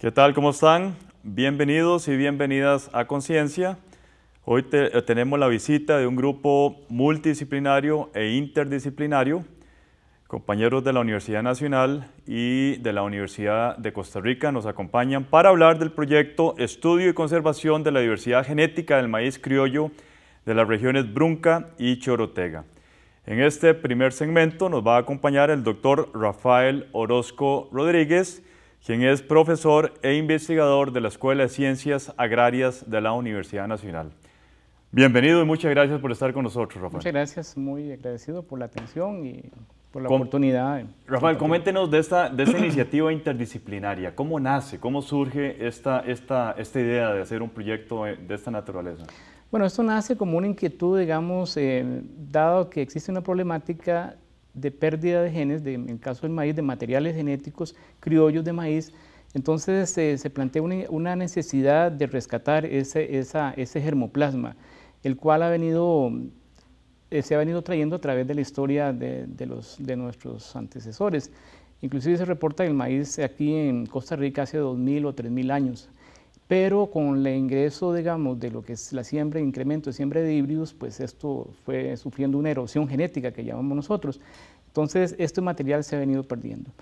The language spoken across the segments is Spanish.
¿Qué tal? ¿Cómo están? Bienvenidos y bienvenidas a Conciencia. Hoy eh, tenemos la visita de un grupo multidisciplinario e interdisciplinario, compañeros de la Universidad Nacional y de la Universidad de Costa Rica nos acompañan para hablar del proyecto Estudio y Conservación de la Diversidad Genética del Maíz Criollo de las regiones Brunca y Chorotega. En este primer segmento nos va a acompañar el doctor Rafael Orozco Rodríguez, quien es profesor e investigador de la Escuela de Ciencias Agrarias de la Universidad Nacional. Bienvenido y muchas gracias por estar con nosotros, Rafael. Muchas gracias, muy agradecido por la atención y por la oportunidad. Rafael, coméntenos de esta, de esta iniciativa interdisciplinaria. ¿Cómo nace, cómo surge esta, esta, esta idea de hacer un proyecto de esta naturaleza? Bueno, esto nace como una inquietud, digamos, eh, dado que existe una problemática de pérdida de genes, en el caso del maíz, de materiales genéticos criollos de maíz. Entonces este, se plantea una, necesidad de rescatar ese, germoplasma, el cual ha venido, eh, se ha venido trayendo a través de la historia de, nuestros antecesores. Inclusive se reporta el maíz aquí en Costa Rica hace 2.000 o 3.000 años pero con el ingreso, digamos, de lo que es la siembra, incremento de siembra de híbridos, pues esto fue sufriendo una erosión genética que llamamos nosotros. Entonces, este material se ha venido perdiendo.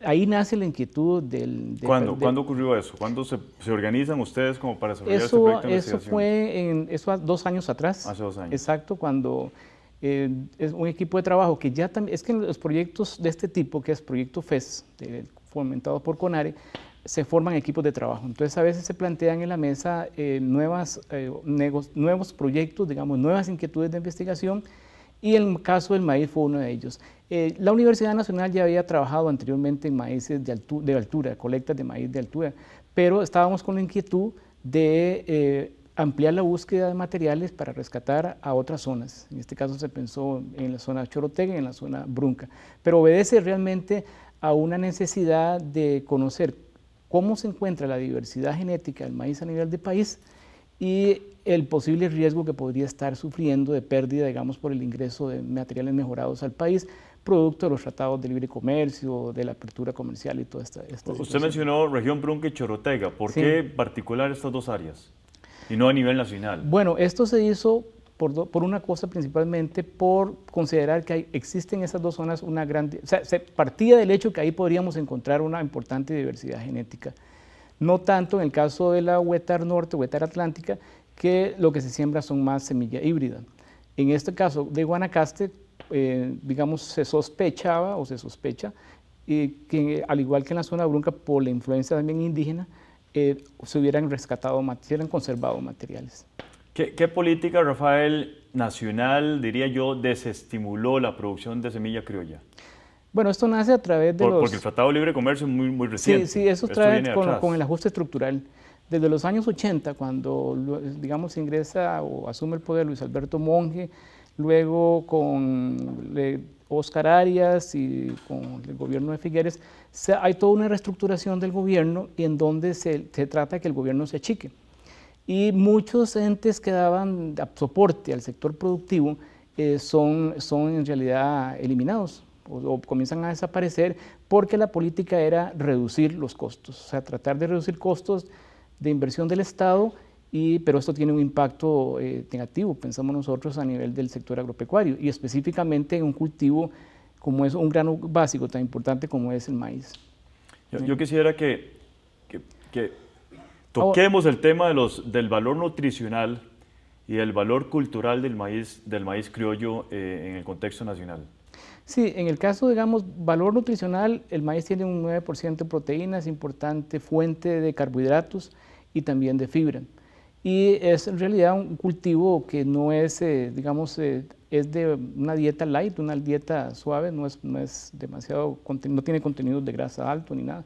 Ahí nace la inquietud del... De, ¿Cuándo? ocurrió eso? ¿Cuándo se, organizan ustedes como para desarrollar este eso, este proyecto de Eso fue en, eso dos años atrás. Hace dos años. Exacto, cuando eh, es un equipo de trabajo que ya también... Es que los proyectos de este tipo, que es Proyecto FES, fomentado por CONARE, se forman equipos de trabajo. Entonces a veces se plantean en la mesa eh, eh, nuevos proyectos, digamos, nuevas inquietudes de investigación y el caso del maíz fue uno de ellos. Eh, la Universidad Nacional ya había trabajado anteriormente en maíces de, de altura, colectas de maíz de altura, pero estábamos con la inquietud de ampliar la búsqueda de materiales para rescatar a otras zonas. En este caso se pensó en la zona Chorotega y en la zona Brunca, pero obedece realmente a una necesidad de conocer cómo se encuentra la diversidad genética del maíz a nivel de país y el posible riesgo que podría estar sufriendo de pérdida, digamos, por el ingreso de materiales mejorados al país, producto de los tratados de libre comercio, de la apertura comercial y toda esta... Usted mencionó región Brunque y Chorotega. ¿Por qué particular estas dos áreas y no a nivel nacional? Bueno, esto se hizo por, una cosa principalmente, por considerar que hay, existen esas dos zonas una gran... O sea, se partía del hecho que ahí podríamos encontrar una importante diversidad genética. No tanto en el caso de la huetar norte, huetar atlántica, que lo que se siembra son más semillas híbrida. En este caso de Guanacaste, eh, digamos, se sospechaba o se sospecha eh, que, al igual que en la zona brunca, por la influencia también indígena, eh, se hubieran rescatado, se hubieran conservado materiales. ¿Qué, política, Rafael, nacional, diría yo, desestimuló la producción de semilla criolla? Bueno, esto nace a través de los... Porque el Tratado de Libre Comercio es muy, reciente. Sí, sí, eso trae con, el ajuste estructural. Desde los años 80, cuando, digamos, ingresa o asume el poder Luis Alberto Monge, luego con Oscar Arias y con el gobierno de Figueres, hay toda una reestructuración del gobierno y en donde se, trata que el gobierno se achique y muchos entes que daban soporte al sector productivo eh, son, son en realidad eliminados o, comienzan a desaparecer porque la política era reducir los costos, o sea, tratar de reducir costos de inversión del Estado, y, pero esto tiene un impacto eh, negativo, pensamos nosotros, a nivel del sector agropecuario y específicamente en un cultivo como es un grano básico tan importante como es el maíz. Yo, quisiera que, que Toquemos el tema de del valor nutricional y el valor cultural del maíz, del maíz criollo eh, en el contexto nacional. Sí, en el caso, digamos, valor nutricional, el maíz tiene un 9% de proteínas, importante fuente de carbohidratos y también de fibra. Y es en realidad un cultivo que no es, eh, digamos, eh, es de una dieta light, una dieta suave, no, es, demasiado, no tiene contenido de grasa alto ni nada.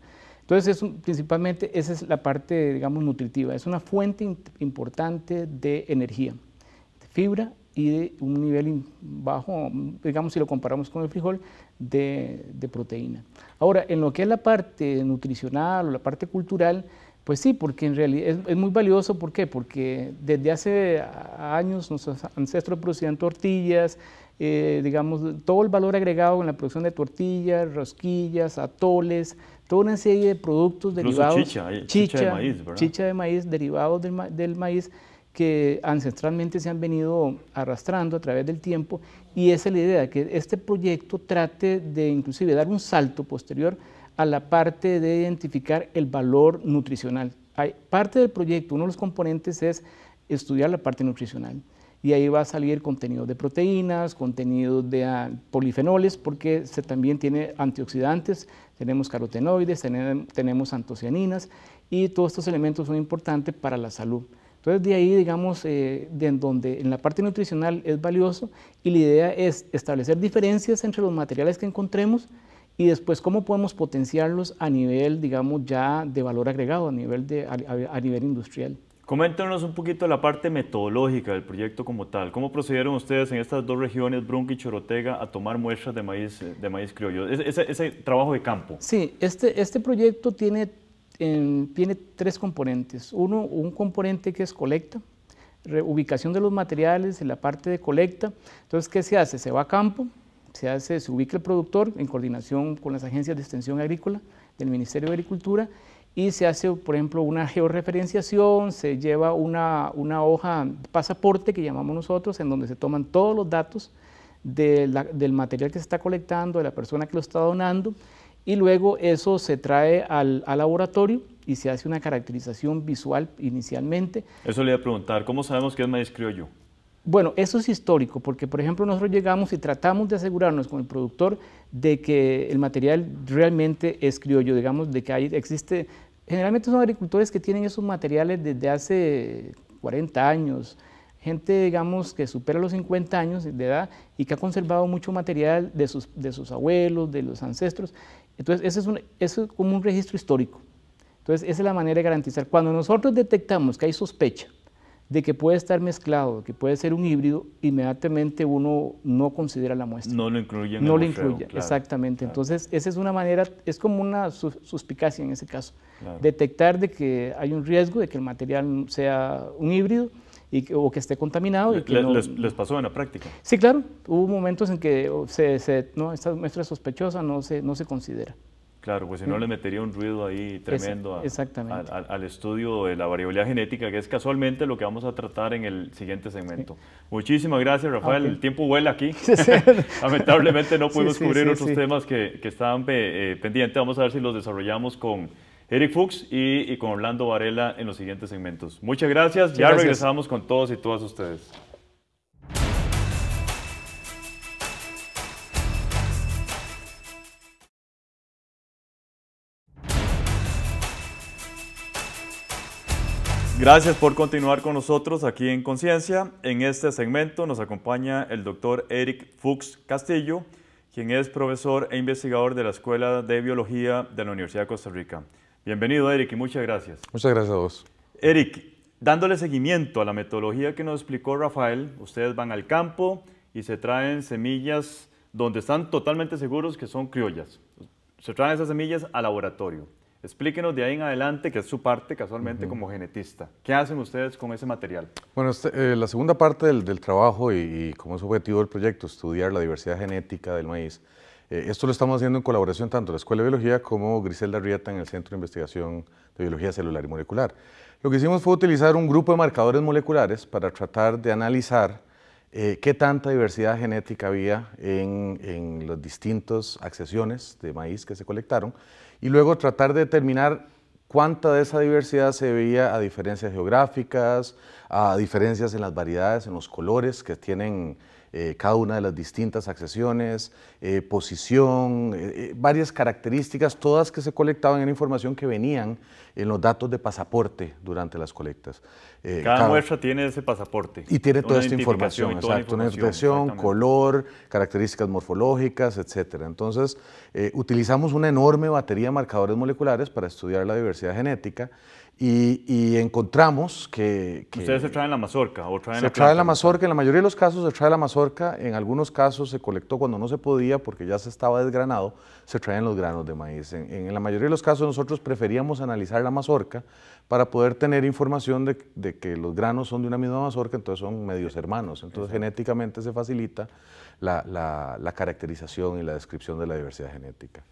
Entonces, principalmente esa es la parte, digamos, nutritiva. Es una fuente importante de energía, de fibra y de un nivel bajo, digamos, si lo comparamos con el frijol, de, proteína. Ahora, en lo que es la parte nutricional o la parte cultural, pues sí, porque en realidad es, muy valioso. ¿Por qué? Porque desde hace años nuestros ancestros producían tortillas, eh, digamos, todo el valor agregado en la producción de tortillas, rosquillas, atoles, toda una serie de productos derivados. Chicha, eh, de maíz, Chicha de maíz, derivados del, maíz que ancestralmente se han venido arrastrando a través del tiempo y es la idea, que este proyecto trate de inclusive dar un salto posterior a la parte de identificar el valor nutricional. Hay, parte del proyecto, uno de los componentes es estudiar la parte nutricional y ahí va a salir contenido de proteínas, contenido de ah, polifenoles, porque se también tiene antioxidantes, tenemos carotenoides, tenemos antocianinas y todos estos elementos son importantes para la salud. Entonces de ahí, digamos, eh, en donde en la parte nutricional es valioso y la idea es establecer diferencias entre los materiales que encontremos y después cómo podemos potenciarlos a nivel, digamos, ya de valor agregado, a nivel, a nivel industrial. Coméntenos un poquito la parte metodológica del proyecto como tal. ¿Cómo procedieron ustedes en estas dos regiones, Brunca y Chorotega, a tomar muestras de maíz, de criollo? Ese, trabajo de campo. Sí, este, este proyecto tiene, tres componentes. Uno, un componente que es colecta, ubicación de los materiales, en la parte de colecta. Entonces, ¿qué se hace? Se va a campo, se ubica el productor en coordinación con las agencias de extensión agrícola del Ministerio de Agricultura y se hace, por ejemplo, una georreferenciación, se lleva una, una hoja pasaporte que llamamos nosotros, en donde se toman todos los datos del material que se está colectando, de la persona que lo está donando, y luego eso se trae al, al laboratorio y se hace una caracterización visual inicialmente. Eso le iba a preguntar, ¿cómo sabemos que es maíz criollo? Bueno, eso es histórico, porque por ejemplo nosotros llegamos y tratamos de asegurarnos con el productor de que el material realmente es criollo, digamos, de que hay, existe Generalmente son agricultores que tienen esos materiales desde hace 40 años, gente, digamos, que supera los 50 años de edad y que ha conservado mucho material de sus, abuelos, de los ancestros. Entonces, ese es, es como un registro histórico. Entonces, esa es la manera de garantizar. Cuando nosotros detectamos que hay sospecha de que puede estar mezclado, que puede ser un híbrido, inmediatamente uno no considera la muestra. No lo incluye. no lo incluye, exactamente. Entonces, esa es una manera, es como una suspicacia en ese caso, detectar de que hay un riesgo de que el material sea un híbrido. Y o que esté contaminado. Y que les, pasó en la práctica? Sí, claro. Hubo momentos en que se, no, esta muestra sospechosa, no se, no se considera. Claro, pues si no mm. le metería un ruido ahí tremendo al estudio de la variabilidad genética, que es casualmente lo que vamos a tratar en el siguiente segmento. Muchísimas gracias, Rafael. El tiempo vuela aquí. Lamentablemente no pudimos cubrir otros temas que, estaban eh, eh, pendientes. Vamos a ver si los desarrollamos con Eric Fuchs y, con Orlando Varela en los siguientes segmentos. Muchas gracias. ya regresamos con todos y todas ustedes. Gracias por continuar con nosotros aquí en Conciencia. En este segmento nos acompaña el doctor Eric Fuchs Castillo, quien es profesor e investigador de la Escuela de Biología de la Universidad de Costa Rica. Bienvenido, Eric, y muchas gracias. Muchas gracias a vos. Eric, dándole seguimiento a la metodología que nos explicó Rafael, ustedes van al campo y se traen semillas donde están totalmente seguros que son criollas. Se traen esas semillas al laboratorio. Explíquenos de ahí en adelante, que es su parte casualmente como genetista. ¿Qué hacen ustedes con ese material? Bueno, este, eh, la segunda parte del, trabajo y, como es objetivo del proyecto, estudiar la diversidad genética del maíz. Eh, esto lo estamos haciendo en colaboración tanto la Escuela de Biología como Griselda Rieta en el Centro de Investigación de Biología Celular y Molecular. Lo que hicimos fue utilizar un grupo de marcadores moleculares para tratar de analizar eh, qué tanta diversidad genética había en, en las distintas accesiones de maíz que se colectaron y luego tratar de determinar cuánta de esa diversidad se veía a diferencias geográficas, a diferencias en las variedades, en los colores que tienen eh, cada una de las distintas accesiones, eh, posición, eh, varias características, todas que se colectaban en información que venían en los datos de pasaporte durante las colectas. Cada, cada, muestra tiene ese pasaporte. Y tiene toda esta información, exacto, una color, características morfológicas, etc. Entonces, utilizamos una enorme batería de marcadores moleculares para estudiar la diversidad genética. Y, encontramos que, Ustedes se traen la mazorca o traen Se la trae la mazorca, en la mayoría de los casos se trae la mazorca, en algunos casos se colectó cuando no se podía porque ya se estaba desgranado, se traen los granos de maíz. En, la mayoría de los casos nosotros preferíamos analizar la mazorca para poder tener información de, que los granos son de una misma mazorca, entonces son medios hermanos, entonces genéticamente se facilita la caracterización y la descripción de la diversidad genética.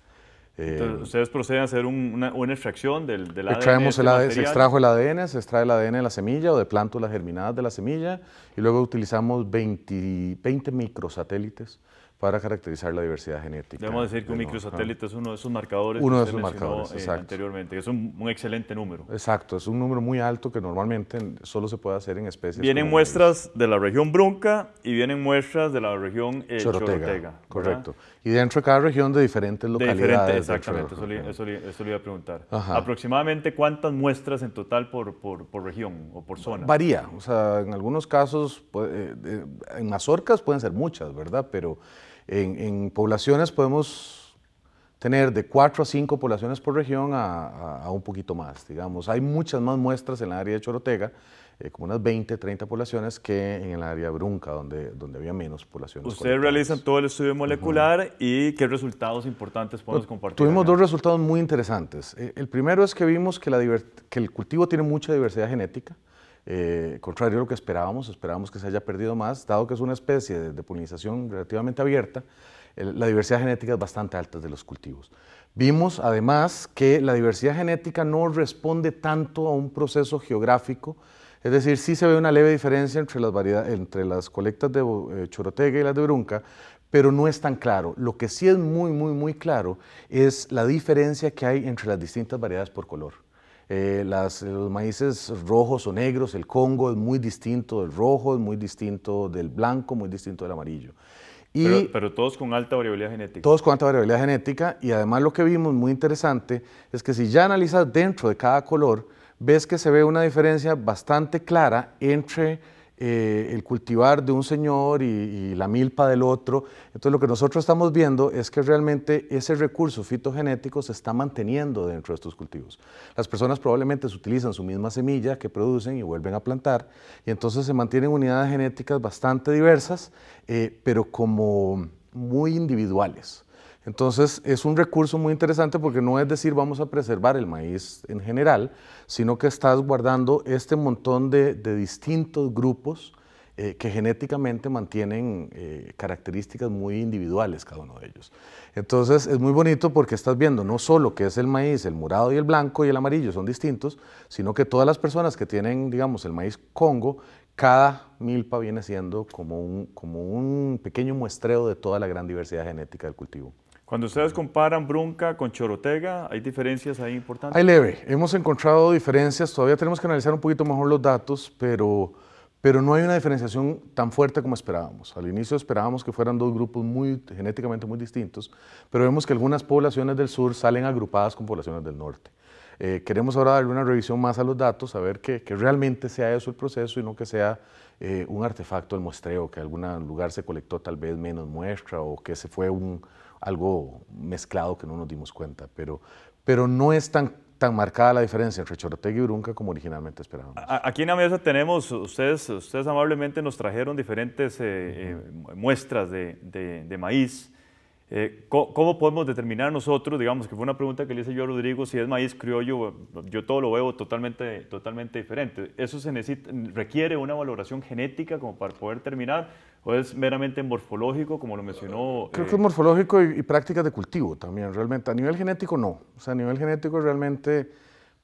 Entonces, eh, ustedes proceden a hacer una, extracción del, ADN. se extrajo el ADN, se extrae el ADN de la semilla o de plántulas germinadas de la semilla y luego utilizamos 20, 20 microsatélites para caracterizar la diversidad genética. Debemos decir que un microsatélite es uno de esos marcadores. Uno que de sus marcadores, eh, exacto. Anteriormente, es un, excelente número. Exacto, es un número muy alto que normalmente solo se puede hacer en especies. Vienen muestras de la región Brunca y vienen muestras de la región eh, Chorotega, Correcto. Y dentro de cada región de diferentes localidades. De diferentes, exactamente, eso le, iba a preguntar. Aproximadamente cuántas muestras en total por, por, por, región o por zona. Varía, o sea, en algunos casos, pues, eh, en mazorcas pueden ser muchas, ¿verdad? Pero en, poblaciones podemos tener de 4 a 5 poblaciones por región a, un poquito más, digamos. Hay muchas más muestras en el área de Chorotega, eh, como unas 20, 30 poblaciones, que en el área Brunca, donde, donde había menos poblaciones. Ustedes realizan todo el estudio molecular y qué resultados importantes podemos pues, compartir. Tuvimos dos resultados muy interesantes. Eh, el primero es que vimos que el cultivo tiene mucha diversidad genética, eh, contrario a lo que esperábamos, esperábamos que se haya perdido más, dado que es una especie de, polinización relativamente abierta, la diversidad genética es bastante alta de los cultivos. Vimos además que la diversidad genética no responde tanto a un proceso geográfico, es decir, sí se ve una leve diferencia entre las, entre las colectas de eh, Chorotega y las de Brunca, pero no es tan claro. Lo que sí es muy, muy, muy claro es la diferencia que hay entre las distintas variedades por color. Eh, las, los maíces rojos o negros, el Congo es muy distinto del rojo, es muy distinto del blanco, muy distinto del amarillo. Y pero, pero, todos con alta variabilidad genética. Todos con alta variabilidad genética y además lo que vimos muy interesante es que si ya analizas dentro de cada color, ves que se ve una diferencia bastante clara entre eh, el cultivar de un señor y, la milpa del otro. Entonces lo que nosotros estamos viendo es que realmente ese recurso fitogenético se está manteniendo dentro de estos cultivos. Las personas probablemente utilizan su misma semilla que producen y vuelven a plantar y entonces se mantienen unidades genéticas bastante diversas, eh, pero como muy individuales. Entonces es un recurso muy interesante porque no es decir vamos a preservar el maíz en general, sino que estás guardando este montón de, distintos grupos eh, que genéticamente mantienen eh, características muy individuales cada uno de ellos. Entonces es muy bonito porque estás viendo no solo que es el maíz, el morado y el blanco y el amarillo son distintos, sino que todas las personas que tienen, digamos, el maíz Congo, cada milpa viene siendo como como un pequeño muestreo de toda la gran diversidad genética del cultivo. Cuando ustedes comparan Brunca con Chorotega, ¿hay diferencias ahí importantes? Hay leve, hemos encontrado diferencias, todavía tenemos que analizar un poquito mejor los datos, pero, pero no hay una diferenciación tan fuerte como esperábamos. Al inicio esperábamos que fueran dos grupos muy genéticamente muy distintos, pero vemos que algunas poblaciones del sur salen agrupadas con poblaciones del norte. Eh, queremos ahora darle una revisión más a los datos, a ver que, realmente sea eso el proceso y no que sea eh, un artefacto del muestreo, que en algún lugar se colectó tal vez menos muestra o que se fue un, algo mezclado que no nos dimos cuenta. Pero, pero no es tan tan marcada la diferencia entre Chorotegui y Brunca como originalmente esperábamos. Aquí en la mesa tenemos, ustedes, ustedes amablemente nos trajeron diferentes eh, muestras de, de maíz eh, ¿Cómo podemos determinar nosotros, digamos que fue una pregunta que le hice yo a Rodrigo, si es maíz criollo, yo todo lo veo totalmente, totalmente diferente. ¿Eso se requiere una valoración genética como para poder terminar o es meramente morfológico, como lo mencionó? Creo eh, que es morfológico y, y, prácticas de cultivo también, realmente. A nivel genético no, o sea, a nivel genético realmente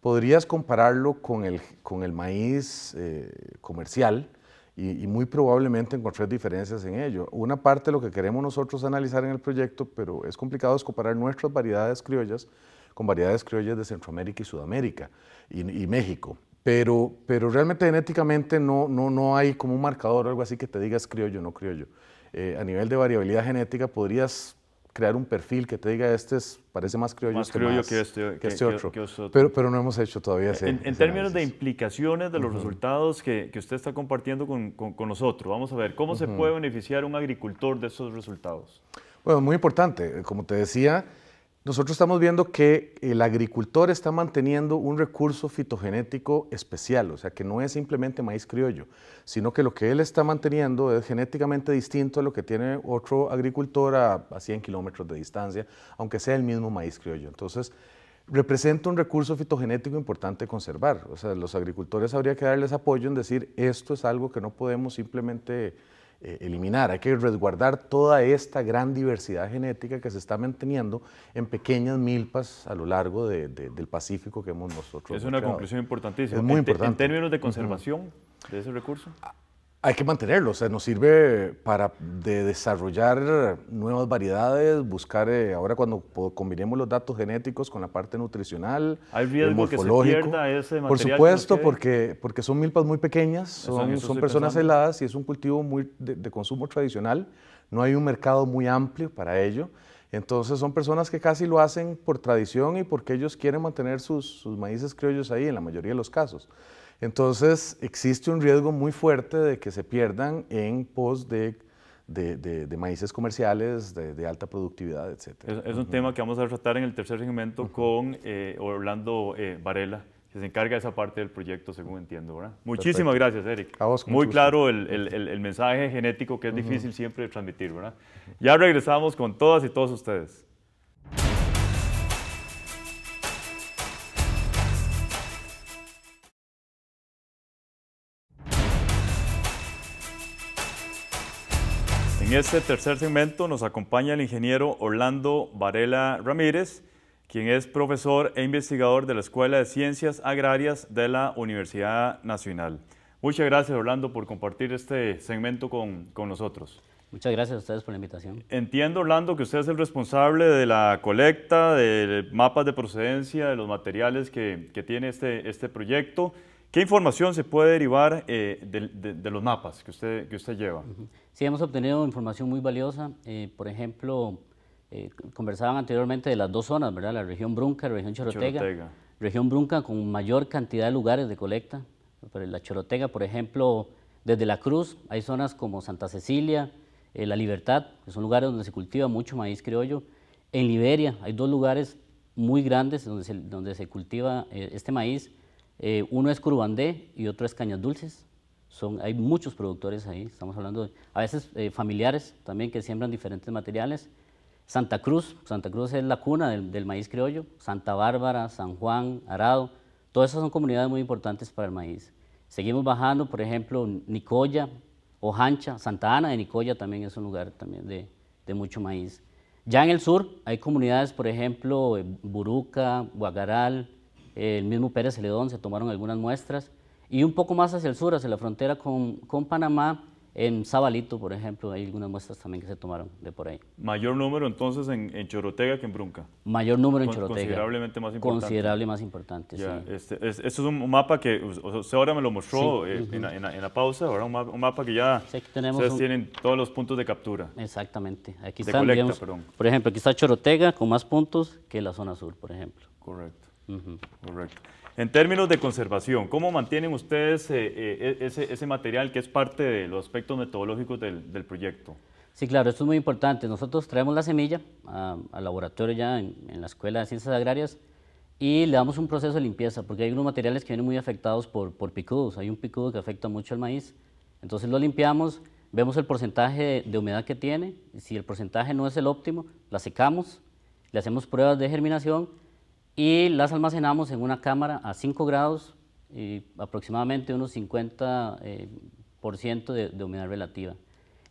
podrías compararlo con el, con el maíz eh, comercial, y, muy probablemente encontrar diferencias en ello. Una parte de lo que queremos nosotros analizar en el proyecto, pero es complicado, es comparar nuestras variedades criollas con variedades criollas de Centroamérica y Sudamérica y, México. Pero, pero realmente genéticamente no, no, no hay como un marcador o algo así que te digas criollo o no criollo. Eh, a nivel de variabilidad genética podrías crear un perfil que te diga, este es, parece más criollo, este, que, que, este, que, este otro. Pero, pero no hemos hecho todavía ese, En, términos de implicaciones de los resultados que, usted está compartiendo con, nosotros, vamos a ver, ¿cómo se puede beneficiar un agricultor de esos resultados? Bueno, muy importante. Como te decía, nosotros estamos viendo que el agricultor está manteniendo un recurso fitogenético especial, o sea, que no es simplemente maíz criollo, sino que lo que él está manteniendo es genéticamente distinto a lo que tiene otro agricultor a, 100 kilómetros de distancia, aunque sea el mismo maíz criollo. Entonces, representa un recurso fitogenético importante conservar. O sea, los agricultores habría que darles apoyo en decir, esto es algo que no podemos simplemente eh, eliminar, hay que resguardar toda esta gran diversidad genética que se está manteniendo en pequeñas milpas a lo largo de, del Pacífico que hemos nosotros. Es una conclusión importantísima. Es muy importante. En términos de conservación de ese recurso. Hay que mantenerlo, o sea, nos sirve para de desarrollar nuevas variedades, buscar eh, ahora cuando combinemos los datos genéticos con la parte nutricional, ¿Hay riesgo que se pierda ese material Por supuesto, porque, porque son milpas muy pequeñas, son, son personas heladas y es un cultivo muy de, de consumo tradicional, no hay un mercado muy amplio para ello. Entonces son personas que casi lo hacen por tradición y porque ellos quieren mantener sus, sus maíces criollos ahí en la mayoría de los casos. Entonces existe un riesgo muy fuerte de que se pierdan en pos de de, maíces comerciales de, alta productividad, etc. Es, un tema que vamos a tratar en el tercer segmento con eh, Orlando eh, Varela, que se encarga de esa parte del proyecto, según entiendo. ¿verdad? Muchísimas gracias, Eric. Muy claro el, el, el, mensaje genético que es difícil siempre transmitir. ¿verdad? Ya regresamos con todas y todos ustedes. En este tercer segmento nos acompaña el ingeniero Orlando Varela Ramírez, quien es profesor e investigador de la Escuela de Ciencias Agrarias de la Universidad Nacional. Muchas gracias, Orlando, por compartir este segmento con, nosotros. Muchas gracias a ustedes por la invitación. Entiendo, Orlando, que usted es el responsable de la colecta, de mapas de procedencia, de los materiales que, tiene este, este proyecto. ¿Qué información se puede derivar eh, de, los mapas que usted, que usted lleva? Sí, hemos obtenido información muy valiosa. Eh, por ejemplo, eh, conversaban anteriormente de las dos zonas, ¿verdad? La región Brunca, la región Chorotega. Región Brunca con mayor cantidad de lugares de colecta. Pero la Chorotega, por ejemplo, desde La Cruz hay zonas como Santa Cecilia, La Libertad, que son lugares donde se cultiva mucho maíz criollo. En Liberia hay dos lugares muy grandes donde se, donde se cultiva este maíz eh, uno es Curubandé y otro es Cañas Dulces. hay muchos productores ahí, estamos hablando a veces eh, familiares también que siembran diferentes materiales. Santa Cruz, Santa Cruz es la cuna del, maíz criollo, Santa Bárbara, San Juan, Arado, todas esas son comunidades muy importantes para el maíz. Seguimos bajando, por ejemplo, Nicoya, Ojancha, Santa Ana de Nicoya también es un lugar también de, de mucho maíz. Ya en el sur hay comunidades, por ejemplo, eh, Buruca, Guagaral, el mismo Pérez Celedón se tomaron algunas muestras, y un poco más hacia el sur, hacia la frontera con, con Panamá, en Zabalito, por ejemplo, hay algunas muestras también que se tomaron de por ahí. ¿Mayor número entonces en, Chorotega que en Brunca? Mayor número en Chorotega. Considerablemente más importante. Considerable más importante, sí. Este, este, es, un mapa que usted ahora me lo mostró eh, en, la pausa, ahora un, mapa, que ya sí, tenemos ustedes tienen todos los puntos de captura. Exactamente. Aquí Por ejemplo, aquí está Chorotega con más puntos que la zona sur, por ejemplo. Correcto. Correcto. En términos de conservación, ¿cómo mantienen ustedes eh, eh, e-, ese, material que es parte de los aspectos metodológicos del, proyecto? Sí, claro, esto es muy importante. Nosotros traemos la semilla al laboratorio ya en, la Escuela de Ciencias Agrarias y le damos un proceso de limpieza, porque hay unos materiales que vienen muy afectados por, picudos. Hay un picudo que afecta mucho al maíz. Entonces lo limpiamos, vemos el porcentaje de, de humedad que tiene. Si el porcentaje no es el óptimo, la secamos, le hacemos pruebas de germinación y las almacenamos en una cámara a 5 grados, y eh, aproximadamente unos 50% eh, de, humedad relativa.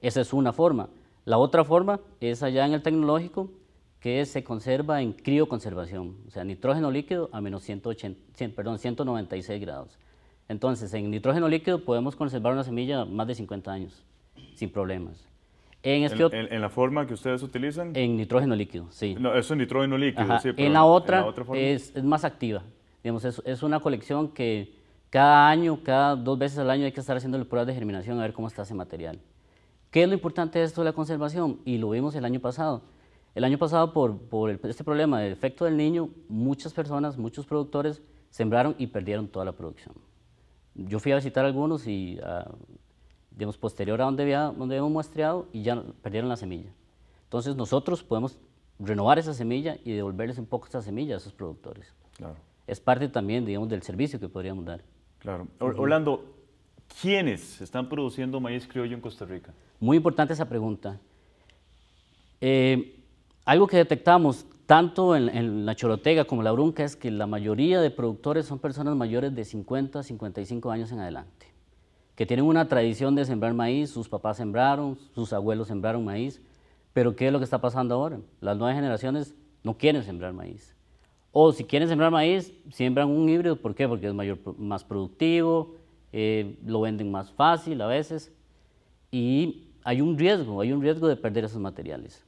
Esa es una forma. La otra forma es allá en el tecnológico, que se conserva en crioconservación, o sea, nitrógeno líquido a menos 180, perdón, 196 grados. Entonces, en nitrógeno líquido podemos conservar una semilla más de 50 años, sin problemas. En, la forma que ustedes utilizan? En nitrógeno líquido, sí. No, eso es nitrógeno líquido, sí. en la otra, es, más activa. Digamos, es, una colección que cada año, cada dos veces al año hay que estar haciendo pruebas de germinación a ver cómo está ese material. ¿Qué es lo importante de esto de la conservación? Y lo vimos el año pasado. El año pasado, por, este problema del efecto del niño, muchas personas, muchos productores sembraron y perdieron toda la producción. Yo fui a visitar algunos y a, ah, digamos, posterior a donde, había, habíamos muestreado y ya perdieron la semilla. Entonces nosotros podemos renovar esa semilla y devolverles un poco esa semilla a esos productores. Es parte también, digamos, del servicio que podríamos dar. Claro. Orlando, ¿quiénes están produciendo maíz criollo en Costa Rica? Muy importante esa pregunta. Eh, algo que detectamos tanto en, en, la Chorotega como en la Brunca es que la mayoría de productores son personas mayores de 50 a 55 años en adelante que tienen una tradición de sembrar maíz, sus papás sembraron, sus abuelos sembraron maíz, pero ¿qué es lo que está pasando ahora? Las nuevas generaciones no quieren sembrar maíz. O si quieren sembrar maíz, siembran un híbrido, ¿por qué? Porque es mayor, más productivo, eh, lo venden más fácil a veces, y hay un riesgo, hay un riesgo de perder esos materiales.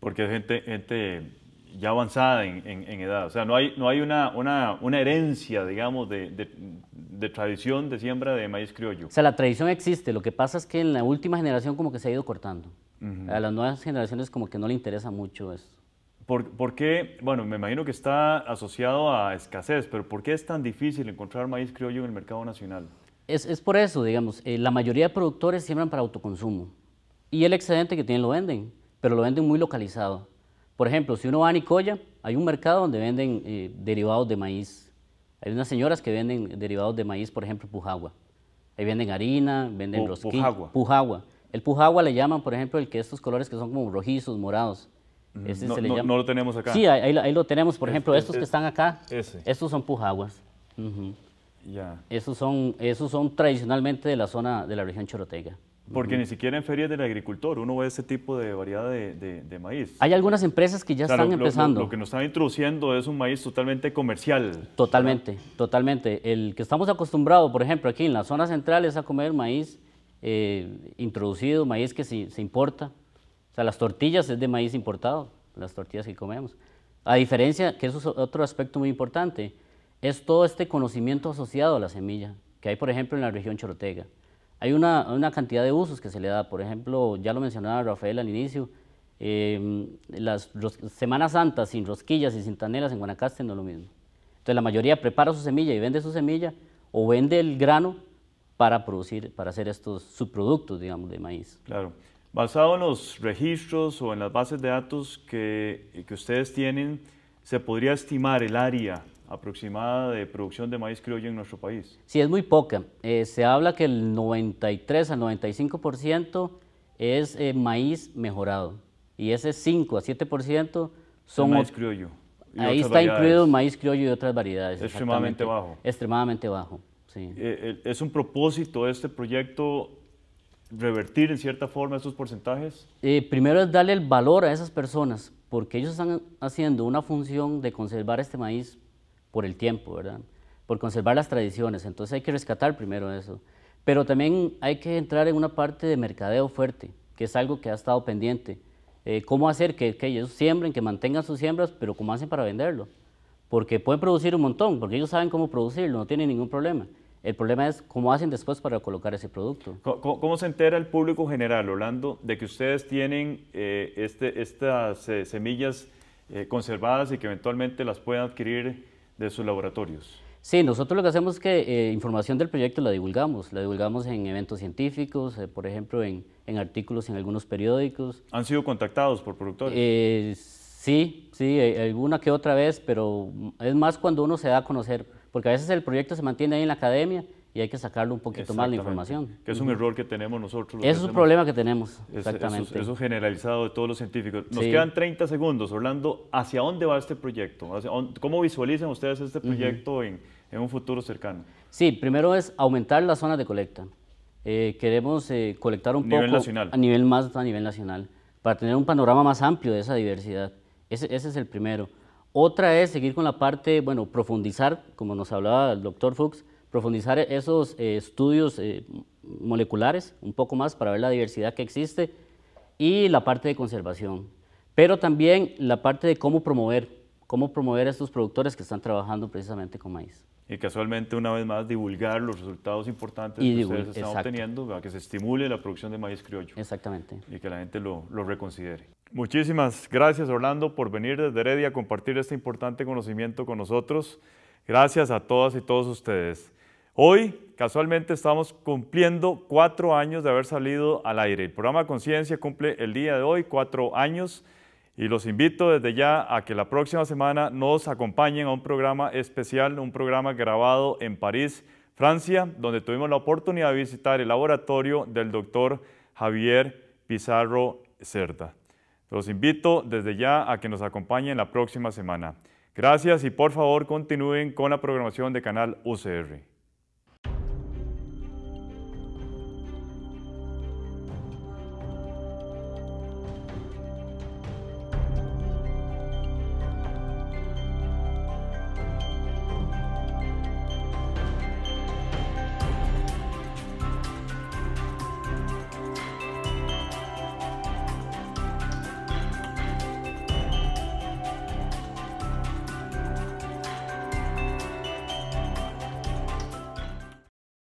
Porque hay gente, gente ya avanzada en, edad. O sea, no hay, no hay una, herencia, digamos, de, tradición de siembra de maíz criollo. O sea, la tradición existe. Lo que pasa es que en la última generación como que se ha ido cortando. A las nuevas generaciones como que no le interesa mucho eso. ¿Por, ¿Por, qué? Bueno, me imagino que está asociado a escasez, pero ¿por qué es tan difícil encontrar maíz criollo en el mercado nacional? Es, por eso, digamos. Eh, la mayoría de productores siembran para autoconsumo. Y el excedente que tienen lo venden, pero lo venden muy localizado. Por ejemplo, si uno va a Nicoya, hay un mercado donde venden eh, derivados de maíz. Hay unas señoras que venden derivados de maíz, por ejemplo, pujagua. Ahí venden harina, venden Pu Pujagua. El pujagua le llaman, por ejemplo, el que estos colores que son como rojizos, morados. no, lo tenemos acá. Sí, ahí, lo tenemos. Por ejemplo, este, estos que están acá, estos son pujaguas. Ya. Esos, son, esos son tradicionalmente de la zona de la región chorotega. Porque ni siquiera en ferias del agricultor uno ve ese tipo de variedad de, maíz. Hay algunas empresas que ya están empezando. Lo, que nos están introduciendo es un maíz totalmente comercial. Totalmente, totalmente. El que estamos acostumbrados, por ejemplo, aquí en la zona central es a comer maíz eh, introducido, maíz que se, se, importa. O sea, las tortillas es de maíz importado, las tortillas que comemos. A diferencia, que es otro aspecto muy importante, es todo este conocimiento asociado a la semilla, que hay, por ejemplo, en la región chorotega. Hay una, una, cantidad de usos que se le da, por ejemplo, ya lo mencionaba Rafael al inicio, em, las Semanas Santas sin rosquillas y sin tanelas en Guanacaste no es lo mismo. Entonces la mayoría prepara su semilla y vende su semilla o vende el grano para producir, para hacer estos subproductos, digamos, de maíz. Claro. Basado en los registros o en las bases de datos que, que ustedes tienen, se podría estimar el área aproximada de producción de maíz criollo en nuestro país? Sí, es muy poca. Eh, se habla que el 93 al 95% es eh, maíz mejorado y ese 5 a 7% son... maíz criollo. Ahí está incluido maíz criollo y otras variedades. Extremadamente bajo. Extremadamente bajo, sí. Eh, ¿Es un propósito de este proyecto revertir en cierta forma esos porcentajes? primero es darle el valor a esas personas, porque ellos están haciendo una función de conservar este maíz por el tiempo, ¿verdad? Por conservar las tradiciones. Entonces hay que rescatar primero eso. Pero también hay que entrar en una parte de mercadeo fuerte, que es algo que ha estado pendiente. Eh, ¿Cómo hacer que, ellos siembren, que mantengan sus siembras, pero cómo hacen para venderlo? Porque pueden producir un montón, porque ellos saben cómo producirlo, no tienen ningún problema. El problema es cómo hacen después para colocar ese producto. ¿Cómo, se entera el público general, Orlando, de que ustedes tienen eh, este, estas eh, semillas conservadas y que eventualmente las pueden adquirir? de sus laboratorios. Sí, nosotros lo que hacemos es que eh, información del proyecto la divulgamos, la divulgamos en eventos científicos, eh, por ejemplo, en, en, artículos en algunos periódicos. ¿Han sido contactados por productores? Eh, sí, sí, alguna que otra vez, pero es más cuando uno se da a conocer, porque a veces el proyecto se mantiene ahí en la academia y hay que sacarle un poquito más la información. Que es un error que tenemos nosotros. Eso es un problema que tenemos, exactamente. Eso, es generalizado de todos los científicos. Nos quedan 30 segundos, Orlando, ¿hacia dónde va este proyecto? ¿Cómo visualizan ustedes este proyecto en, un futuro cercano? Sí, primero es aumentar las zonas de colecta. Eh, queremos eh, colectar un poco nacional. a nivel más a nivel nacional para tener un panorama más amplio de esa diversidad. Ese, ese es el primero. Otra es seguir con la parte, bueno, profundizar, como nos hablaba el doctor Fuchs, profundizar e-, esos eh, estudios eh, moleculares un poco más para ver la diversidad que existe y la parte de conservación, pero también la parte de cómo promover, cómo promover a estos productores que están trabajando precisamente con maíz. Y casualmente, una vez más, divulgar los resultados importantes que ustedes están obteniendo para que se estimule la producción de maíz criollo. Exactamente. Y que la gente lo, lo reconsidere. Muchísimas gracias, Orlando, por venir desde Heredia a compartir este importante conocimiento con nosotros. Gracias a todas y todos ustedes. Hoy, casualmente, estamos cumpliendo cuatro años de haber salido al aire. El programa Conciencia cumple el día de hoy cuatro años y los invito desde ya a que la próxima semana nos acompañen a un programa especial, un programa grabado en París, Francia, donde tuvimos la oportunidad de visitar el laboratorio del doctor Javier Pizarro Cerda. Los invito desde ya a que nos acompañen la próxima semana. Gracias y por favor continúen con la programación de Canal UCR.